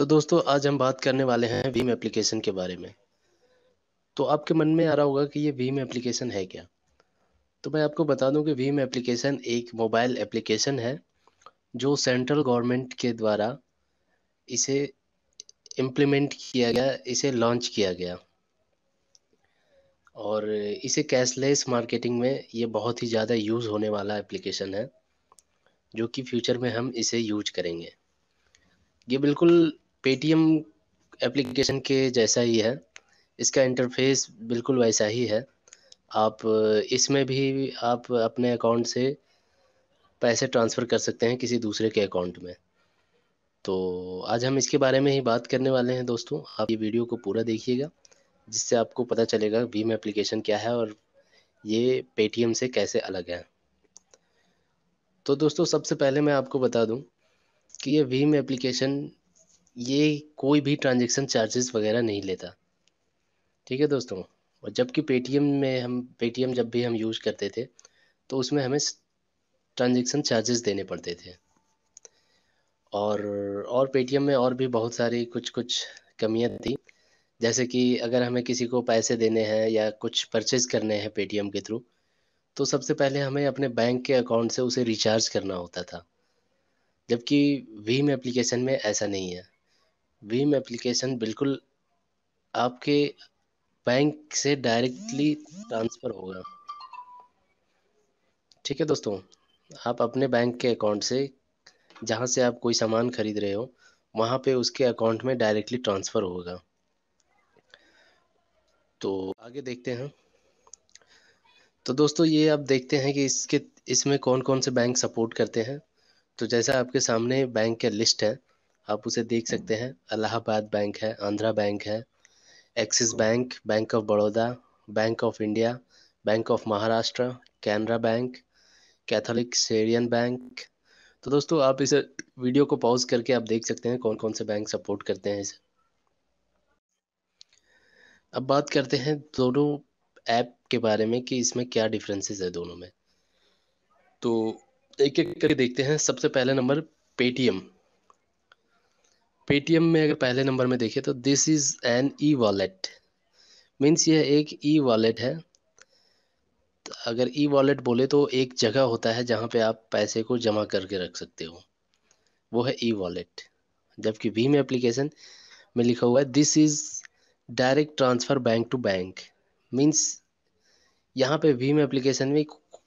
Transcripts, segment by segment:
तो दोस्तों आज हम बात करने वाले हैं वीम एप्लीकेशन के बारे में तो आपके मन में आ रहा होगा कि ये वीम एप्लीकेशन है क्या तो मैं आपको बता दूं कि वीम एप्लीकेशन एक मोबाइल एप्लीकेशन है जो सेंट्रल गवर्नमेंट के द्वारा इसे इम्प्लीमेंट किया गया इसे लॉन्च किया गया और इसे कैशलेस मार्केटिंग में ये बहुत ही ज़्यादा यूज़ होने वाला एप्लीकेशन है जो कि फ्यूचर में हम इसे यूज करेंगे ये बिल्कुल पेटीएम एप्लीकेशन के जैसा ही है इसका इंटरफेस बिल्कुल वैसा ही है आप इसमें भी आप अपने अकाउंट से पैसे ट्रांसफ़र कर सकते हैं किसी दूसरे के अकाउंट में तो आज हम इसके बारे में ही बात करने वाले हैं दोस्तों आप ये वीडियो को पूरा देखिएगा जिससे आपको पता चलेगा भीम एप्लीकेशन क्या है और ये पेटीएम से कैसे अलग है तो दोस्तों सबसे पहले मैं आपको बता दूं कि ये भीम एप्लीकेशन ये कोई भी ट्रांजेक्शन चार्जेस वगैरह नहीं लेता ठीक है दोस्तों और जबकि पेटीएम में हम पेटीएम जब भी हम यूज़ करते थे तो उसमें हमें ट्रांजेक्शन चार्जेस देने पड़ते थे और और पेटीएम में और भी बहुत सारी कुछ कुछ कमियाँ थी जैसे कि अगर हमें किसी को पैसे देने हैं या कुछ परचेज करने हैं पेटीएम के थ्रू तो सबसे पहले हमें अपने बैंक के अकाउंट से उसे रिचार्ज करना होता था जबकि वीम एप्लीकेशन में ऐसा नहीं है भीम एप्लीकेशन बिल्कुल आपके बैंक से डायरेक्टली ट्रांसफ़र होगा ठीक है दोस्तों आप अपने बैंक के अकाउंट से जहाँ से आप कोई सामान खरीद रहे हो वहाँ पे उसके अकाउंट में डायरेक्टली ट्रांसफ़र होगा तो आगे देखते हैं तो दोस्तों ये आप देखते हैं कि इसके इसमें कौन कौन से बैंक सपोर्ट करते हैं तो जैसा आपके सामने बैंक के लिस्ट है आप उसे देख हम्म। सकते हैं अलाहाबाद बैंक है आंध्रा बैंक है Axis bank bank of Baroda bank of India bank of Maharashtra Canara bank Catholic Syrian bank तो दोस्तों आप इसे वीडियो को पॉज करके आप देख सकते हैं कौन कौन से बैंक सपोर्ट करते हैं इसे अब बात करते हैं दोनों ऐप के बारे में कि इसमें क्या डिफरेंसेस है दोनों में तो एक एक करके देखते हैं सबसे पहला नंबर पेटीएम पेटीएम में अगर पहले नंबर में देखें तो this is an e wallet means यह एक ई वॉलेट है तो अगर ई वॉलेट बोले तो एक जगह होता है जहाँ पे आप पैसे को जमा करके रख सकते हो वो है ई वॉलेट जबकि भीम एप्लीकेशन में लिखा हुआ है this is direct transfer bank to bank means यहाँ पे भीम एप्लीकेशन में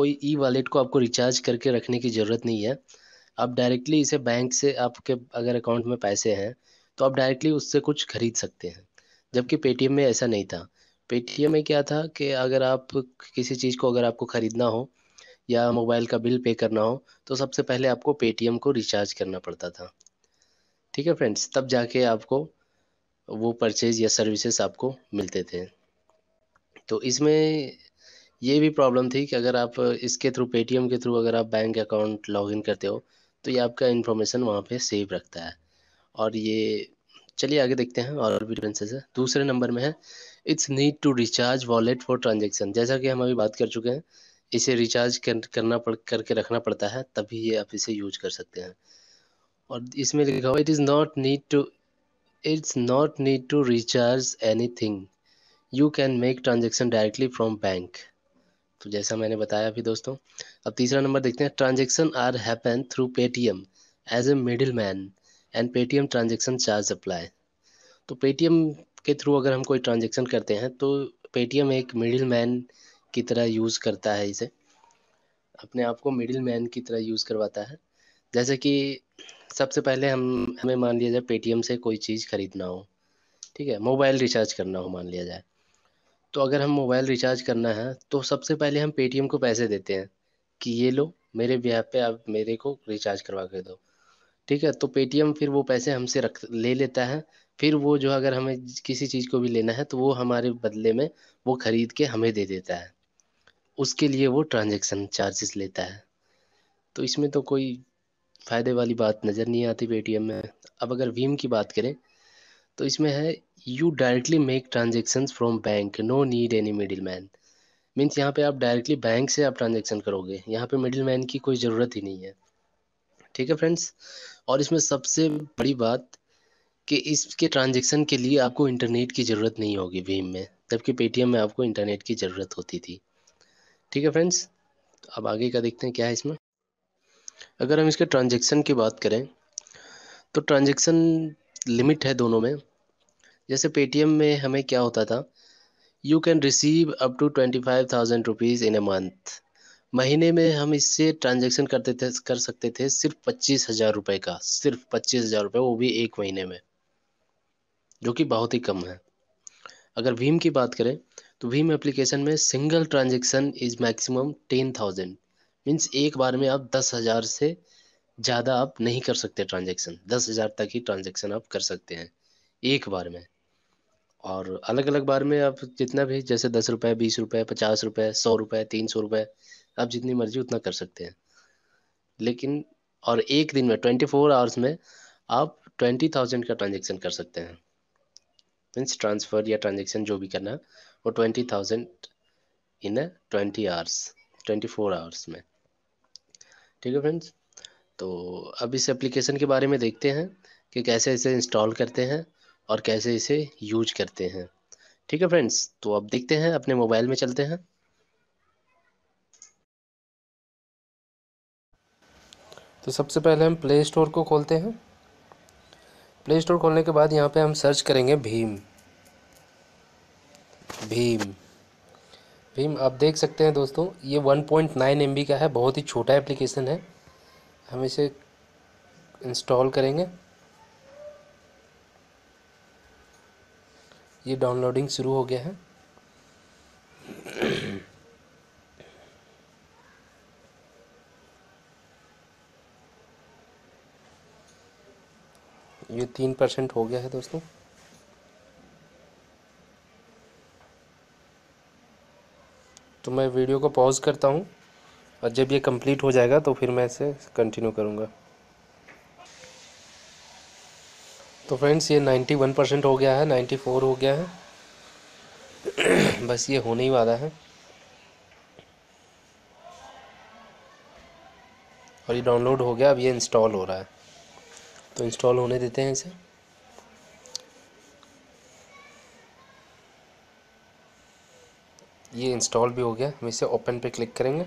कोई ई वॉलेट को आपको रिचार्ज करके रखने की ज़रूरत नहीं है आप डायरेक्टली इसे बैंक से आपके अगर अकाउंट में पैसे हैं तो आप डायरेक्टली उससे कुछ खरीद सकते हैं जबकि पेटीएम में ऐसा नहीं था पेटीएम में क्या था कि अगर आप किसी चीज़ को अगर आपको ख़रीदना हो या मोबाइल का बिल पे करना हो तो सबसे पहले आपको पेटीएम को रिचार्ज करना पड़ता था ठीक है फ्रेंड्स तब जाके आपको वो परचेज या सर्विसेज आपको मिलते थे तो इसमें ये भी प्रॉब्लम थी कि अगर आप इसके थ्रू पेटीएम के थ्रू अगर आप बैंक अकाउंट लॉगिन करते हो तो ये आपका इन्फॉर्मेशन वहाँ पे सेव रखता है और ये चलिए आगे देखते हैं और भी डिफरेंसेस है दूसरे नंबर में है it's need to recharge wallet for transaction जैसा कि हम अभी बात कर चुके हैं इसे रिचार्ज कर, करना पड़ करके रखना पड़ता है तभी ये आप इसे यूज कर सकते हैं और इसमें लिखा हुआ it is not need to it's not need to recharge anything you can make transaction directly from bank तो जैसा मैंने बताया अभी दोस्तों अब तीसरा नंबर देखते हैं transaction are happen through Paytm as a middle man and Paytm transaction charge apply तो पेटीएम के थ्रू अगर हम कोई ट्रांजेक्शन करते हैं तो पेटीएम एक मिडिल मैन की तरह यूज़ करता है इसे अपने आप को मिडिल मैन की तरह यूज़ करवाता है जैसे कि सबसे पहले हम हमें मान लिया जाए पेटीएम से कोई चीज़ खरीदना हो ठीक है मोबाइल रिचार्ज करना हो मान लिया जाए तो अगर हम मोबाइल रिचार्ज करना है तो सबसे पहले हम पेटीएम को पैसे देते हैं कि ये लो मेरे ब्याह पे आप मेरे को रिचार्ज करवा के दो ठीक है तो पेटीएम फिर वो पैसे हमसे रख ले लेता है फिर वो जो अगर हमें किसी चीज़ को भी लेना है तो वो हमारे बदले में वो ख़रीद के हमें दे देता है उसके लिए वो ट्रांजेक्शन चार्जेस लेता है तो इसमें तो कोई फ़ायदे वाली बात नज़र नहीं आती पेटीएम में अब अगर वीम की बात करें तो इसमें है you directly make transaction from bank no need any middle man means यहाँ पे आप डायरेक्टली बैंक से आप ट्रांजेक्शन करोगे यहाँ पे मिडिल मैन की कोई ज़रूरत ही नहीं है ठीक है फ्रेंड्स और इसमें सबसे बड़ी बात कि इसके ट्रांजेक्शन के लिए आपको इंटरनेट की ज़रूरत नहीं होगी भीम में जबकि पेटीएम में आपको इंटरनेट की ज़रूरत होती थी ठीक है फ्रेंड्स तो अब आगे का देखते हैं क्या है इसमें अगर हम इसके ट्रांजेक्शन की बात करें तो ट्रांजेक्शन लिमिट है दोनों में जैसे पेटीएम में हमें क्या होता था you can receive up to twenty five thousand rupees in a month महीने में हम इससे ट्रांजेक्शन करते थे कर सकते थे सिर्फ पच्चीस हज़ार रुपये का सिर्फ पच्चीस हज़ार रुपये वो भी एक महीने में जो कि बहुत ही कम है अगर भीम की बात करें तो भीम एप्लीकेशन में single transaction is maximum ten thousand means एक बार में आप दस हज़ार से ज़्यादा आप नहीं कर सकते ट्रांजेक्शन दस हज़ार तक ही ट्रांजेक्शन आप कर सकते हैं एक बार में और अलग अलग बार में आप जितना भी जैसे दस रुपये बीस रुपये पचास रुपये सौ रुपये तीन सौ रुपये आप जितनी मर्जी उतना कर सकते हैं लेकिन और एक दिन में ट्वेंटी फोर आवर्स में आप ट्वेंटी थाउजेंड का ट्रांजेक्शन कर सकते हैं मीन्स ट्रांसफ़र या ट्रांजेक्शन जो भी करना है वो twenty thousand in twenty hours twenty four hours में ठीक है फ्रेंड्स तो अब इस एप्लीकेशन के बारे में देखते हैं कि कैसे इसे इंस्टॉल करते हैं और कैसे इसे यूज करते हैं ठीक है फ्रेंड्स तो अब देखते हैं अपने मोबाइल में चलते हैं तो सबसे पहले हम प्ले स्टोर को खोलते हैं प्ले स्टोर खोलने के बाद यहाँ पे हम सर्च करेंगे भीम भीम भीम आप देख सकते हैं दोस्तों ये 1.9 पॉइंट का है बहुत ही छोटा एप्लीकेशन है हम इसे इंस्टॉल करेंगे ये डाउनलोडिंग शुरू हो गया है ये तीन परसेंट हो गया है दोस्तों तो मैं वीडियो को पॉज करता हूँ और जब ये कंप्लीट हो जाएगा तो फिर मैं इसे कंटिन्यू करूँगा तो फ्रेंड्स ये 91 परसेंट हो गया है 94 हो गया है बस ये होने ही वाला है और ये डाउनलोड हो गया अब ये इंस्टॉल हो रहा है तो इंस्टॉल होने देते हैं इसे ये इंस्टॉल भी हो गया हम इसे ओपन पे क्लिक करेंगे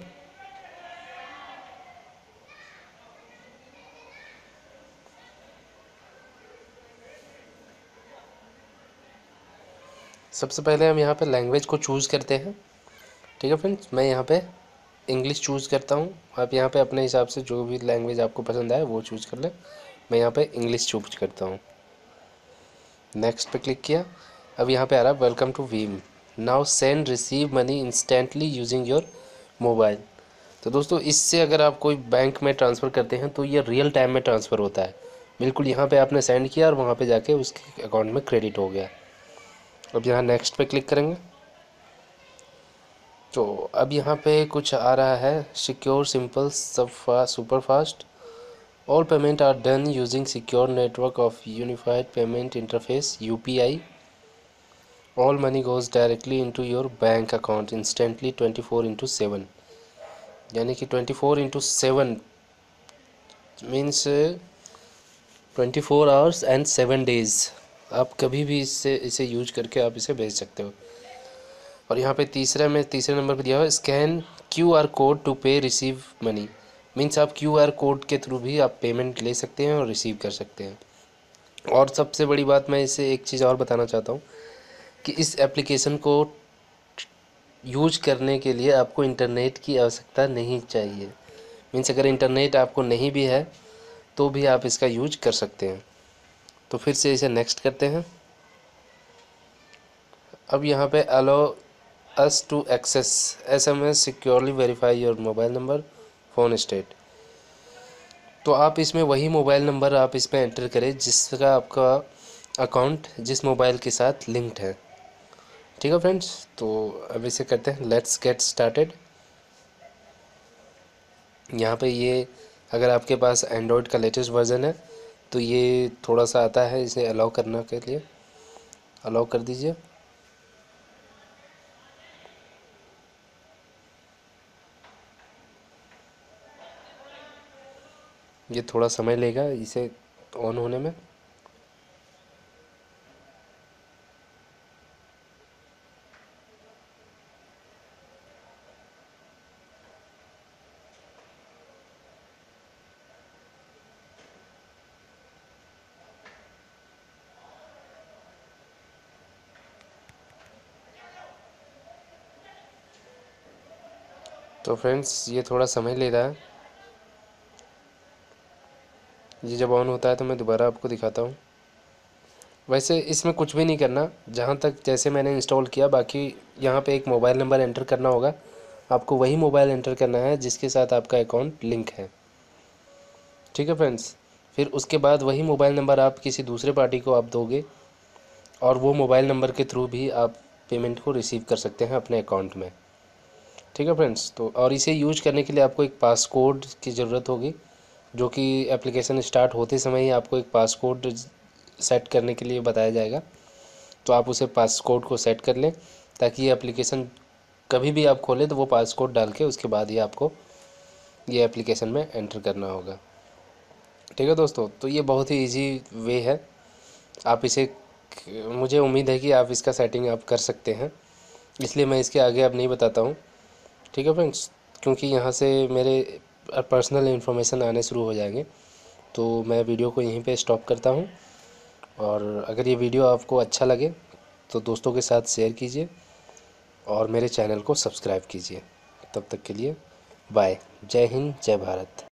सबसे पहले हम यहाँ पे लैंग्वेज को चूज़ करते हैं ठीक है फ्रेंड्स मैं यहाँ पे इंग्लिश चूज़ करता हूँ आप यहाँ पे अपने हिसाब से जो भी लैंग्वेज आपको पसंद आए वो चूज़ कर लें मैं यहाँ पे इंग्लिश चूज करता हूँ नेक्स्ट पे क्लिक किया अब यहाँ पे आ रहा है वेलकम टू वीम now send receive money instantly using your mobile तो दोस्तों इससे अगर आप कोई बैंक में ट्रांसफ़र करते हैं तो ये रियल टाइम में ट्रांसफ़र होता है बिल्कुल यहाँ पे आपने सेंड किया और वहाँ पे जाके उसके अकाउंट में क्रेडिट हो गया अब यहाँ नेक्स्ट पे क्लिक करेंगे तो अब यहाँ पे कुछ आ रहा है सिक्योर सिंपल सब fast super fast all payment are done using secure network of unified payment interface UPI all money goes directly into your bank account instantly twenty four into seven यानी कि twenty four into seven means twenty four hours and seven days आप कभी भी इससे इसे use करके आप इसे भेज सकते हो और यहाँ पे तीसरा में तीसरे नंबर पर दिया हुआ scan Q R code to pay receive money means आप क्यू आर कोड के थ्रू भी आप पेमेंट ले सकते हैं और रिसीव कर सकते हैं और सबसे बड़ी बात मैं इसे एक चीज़ और बताना चाहता हूँ कि इस एप्लीकेशन को यूज करने के लिए आपको इंटरनेट की आवश्यकता नहीं चाहिए मीन्स अगर इंटरनेट आपको नहीं भी है तो भी आप इसका यूज कर सकते हैं तो फिर से इसे नेक्स्ट करते हैं अब यहाँ पे allow us to access S M S securely verify your mobile number phone state तो आप इसमें वही मोबाइल नंबर आप इसमें एंटर करें जिसका आपका अकाउंट जिस मोबाइल के साथ लिंक्ड है ठीक है फ्रेंड्स तो अब इसे करते हैं लेट्स गेट स्टार्टेड यहाँ पे ये अगर आपके पास एंड्रॉयड का लेटेस्ट वर्जन है तो ये थोड़ा सा आता है इसे अलाउ करना के लिए अलाउ कर दीजिए ये थोड़ा समय लेगा इसे ऑन होने में तो फ्रेंड्स ये थोड़ा समय ले रहा है ये जब ऑन होता है तो मैं दोबारा आपको दिखाता हूँ वैसे इसमें कुछ भी नहीं करना जहाँ तक जैसे मैंने इंस्टॉल किया बाकी यहाँ पे एक मोबाइल नंबर एंटर करना होगा आपको वही मोबाइल एंटर करना है जिसके साथ आपका अकाउंट लिंक है ठीक है फ्रेंड्स फिर उसके बाद वही मोबाइल नंबर आप किसी दूसरे पार्टी को आप दोगे और वो मोबाइल नंबर के थ्रू भी आप पेमेंट को रिसीव कर सकते हैं अपने अकाउंट में ठीक है फ्रेंड्स तो और इसे यूज करने के लिए आपको एक पासकोड की ज़रूरत होगी जो कि एप्लीकेशन स्टार्ट होते समय ही आपको एक पासकोड सेट करने के लिए बताया जाएगा तो आप उसे पासकोड को सेट कर लें ताकि ये एप्लीकेशन कभी भी आप खोलें तो वो पासकोड डाल के उसके बाद ही आपको ये एप्लीकेशन में एंटर करना होगा ठीक है दोस्तों तो ये बहुत ही इजी वे है आप इसे मुझे उम्मीद है कि आप इसका सेटिंग आप कर सकते हैं इसलिए मैं इसके आगे अब नहीं बताता हूँ ठीक है फ्रेंड्स क्योंकि यहाँ से मेरे पर्सनल इन्फॉर्मेशन आने शुरू हो जाएंगे तो मैं वीडियो को यहीं पे स्टॉप करता हूँ और अगर ये वीडियो आपको अच्छा लगे तो दोस्तों के साथ शेयर कीजिए और मेरे चैनल को सब्सक्राइब कीजिए तब तक के लिए बाय जय हिंद जय भारत